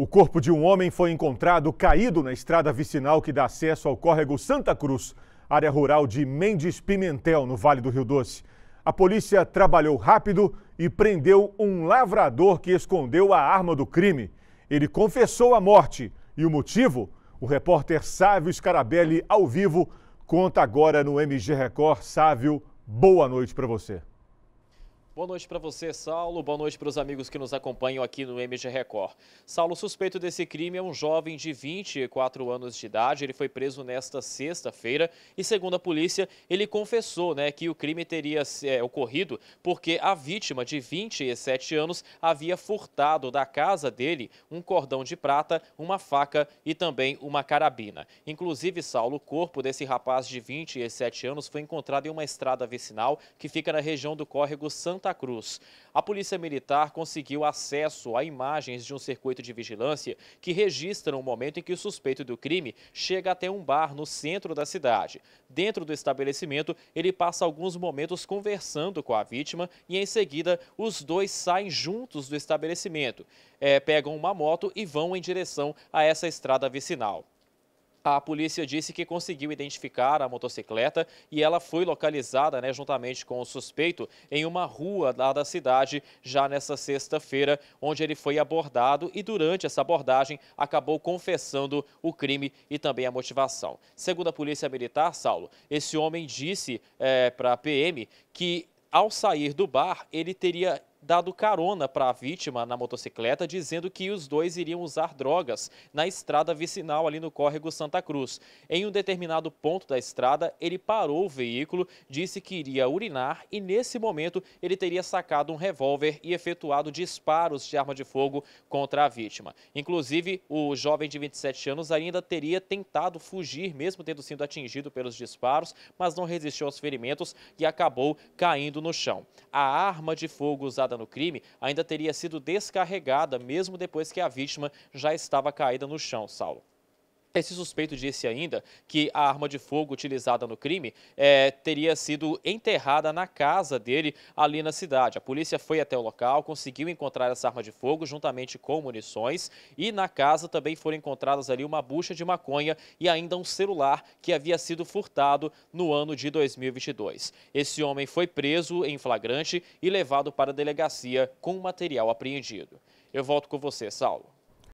O corpo de um homem foi encontrado caído na estrada vicinal que dá acesso ao córrego Santa Cruz, área rural de Mendes Pimentel, no Vale do Rio Doce. A polícia trabalhou rápido e prendeu um lavrador que escondeu a arma do crime. Ele confessou a morte e o motivo? O repórter Sávio Scarabelli, ao vivo, conta agora no MG Record. Sávio, boa noite para você. Boa noite para você, Saulo. Boa noite para os amigos que nos acompanham aqui no MG Record. Saulo, suspeito desse crime é um jovem de 24 anos de idade. Ele foi preso nesta sexta-feira e, segundo a polícia, ele confessou né, que o crime teria é, ocorrido porque a vítima, de 27 anos, havia furtado da casa dele um cordão de prata, uma faca e também uma carabina. Inclusive, Saulo, o corpo desse rapaz de 27 anos foi encontrado em uma estrada vicinal que fica na região do córrego Santa Santa Cruz. A Polícia Militar conseguiu acesso a imagens de um circuito de vigilância que registram o momento em que o suspeito do crime chega até um bar no centro da cidade. Dentro do estabelecimento, ele passa alguns momentos conversando com a vítima e, em seguida, os dois saem juntos do estabelecimento, é, pegam uma moto e vão em direção a essa estrada vicinal. A polícia disse que conseguiu identificar a motocicleta e ela foi localizada né, juntamente com o suspeito em uma rua lá da cidade já nessa sexta-feira, onde ele foi abordado e durante essa abordagem acabou confessando o crime e também a motivação. Segundo a polícia militar, Saulo, esse homem disse é, eh, para a PM que ao sair do bar, ele teria dado carona para a vítima na motocicleta, dizendo que os dois iriam usar drogas na estrada vicinal ali no córrego Santa Cruz. Em um determinado ponto da estrada, ele parou o veículo, disse que iria urinar e nesse momento ele teria sacado um revólver e efetuado disparos de arma de fogo contra a vítima. Inclusive, o jovem de 27 anos ainda teria tentado fugir, mesmo tendo sido atingido pelos disparos, mas não resistiu aos ferimentos e acabou caindo no chão. A arma de fogo usada no crime ainda teria sido descarregada mesmo depois que a vítima já estava caída no chão, Saulo. Esse suspeito disse ainda que a arma de fogo utilizada no crime é, teria sido enterrada na casa dele, ali na cidade. A polícia foi até o local, conseguiu encontrar essa arma de fogo juntamente com munições e na casa também foram encontradas ali uma bucha de maconha e ainda um celular que havia sido furtado no ano de 2022. Esse homem foi preso em flagrante e levado para a delegacia com o material apreendido. Eu volto com você, Saulo.